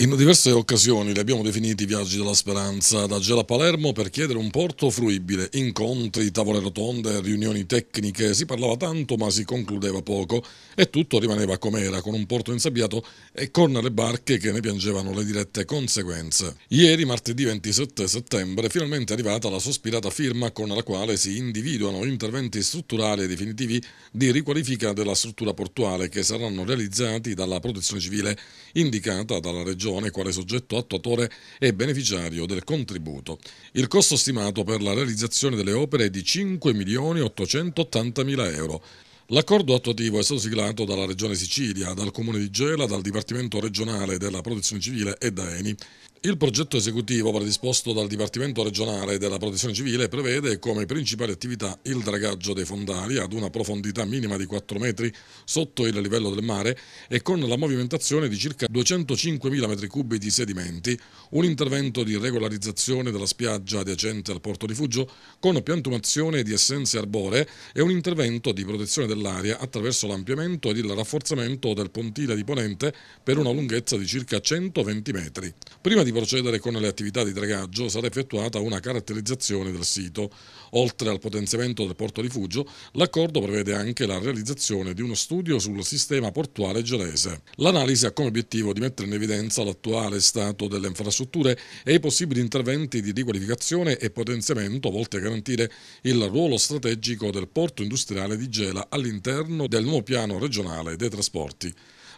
In diverse occasioni li abbiamo definiti viaggi della speranza, da Gela a Palermo per chiedere un porto fruibile, incontri, tavole rotonde, riunioni tecniche, si parlava tanto ma si concludeva poco e tutto rimaneva com'era, con un porto insabbiato e con le barche che ne piangevano le dirette conseguenze. Ieri, martedì 27 settembre, finalmente è arrivata la sospirata firma con la quale si individuano interventi strutturali e definitivi di riqualifica della struttura portuale che saranno realizzati dalla protezione civile indicata dalla regione Regione, quale soggetto attuatore e beneficiario del contributo. Il costo stimato per la realizzazione delle opere è di 5.880.000 euro. L'accordo attuativo è stato siglato dalla Regione Sicilia, dal Comune di Gela, dal Dipartimento regionale della Protezione Civile e da ENI. Il progetto esecutivo predisposto dal Dipartimento regionale della Protezione Civile prevede come principali attività il dragaggio dei fondali ad una profondità minima di 4 metri sotto il livello del mare e con la movimentazione di circa 205.000 metri cubi di sedimenti, un intervento di regolarizzazione della spiaggia adiacente al porto rifugio con piantumazione di essenze arboree e un intervento di protezione della dell'area attraverso l'ampliamento ed il rafforzamento del pontile di Ponente per una lunghezza di circa 120 metri. Prima di procedere con le attività di dragaggio sarà effettuata una caratterizzazione del sito. Oltre al potenziamento del porto rifugio, l'accordo prevede anche la realizzazione di uno studio sul sistema portuale gelese. L'analisi ha come obiettivo di mettere in evidenza l'attuale stato delle infrastrutture e i possibili interventi di riqualificazione e potenziamento volti a garantire il ruolo strategico del porto industriale di Gela all'interno all'interno del nuovo piano regionale dei trasporti.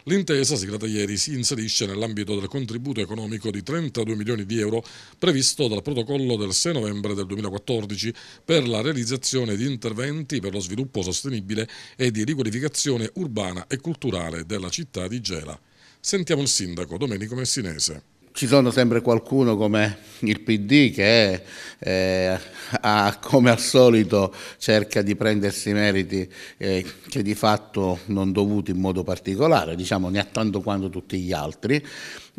L'intesa, siglata ieri, si inserisce nell'ambito del contributo economico di 32 milioni di euro previsto dal protocollo del 6 novembre del 2014 per la realizzazione di interventi per lo sviluppo sostenibile e di riqualificazione urbana e culturale della città di Gela. Sentiamo il sindaco Domenico Messinese ci sono sempre qualcuno come il PD che eh, ha, come al solito cerca di prendersi meriti eh, che di fatto non dovuti in modo particolare, diciamo ne ha tanto quanto tutti gli altri,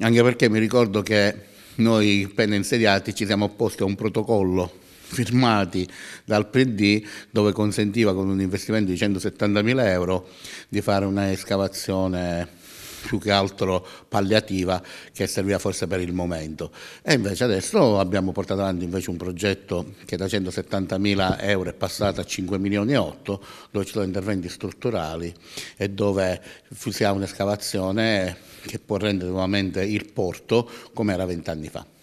anche perché mi ricordo che noi appena insediati ci siamo opposti a un protocollo firmati dal PD dove consentiva con un investimento di 170 mila euro di fare una escavazione più che altro palliativa che serviva forse per il momento. E invece adesso abbiamo portato avanti un progetto che da 170 mila euro è passato a 5 milioni e 8, dove ci sono interventi strutturali e dove si ha un'escavazione che può rendere nuovamente il porto come era vent'anni fa.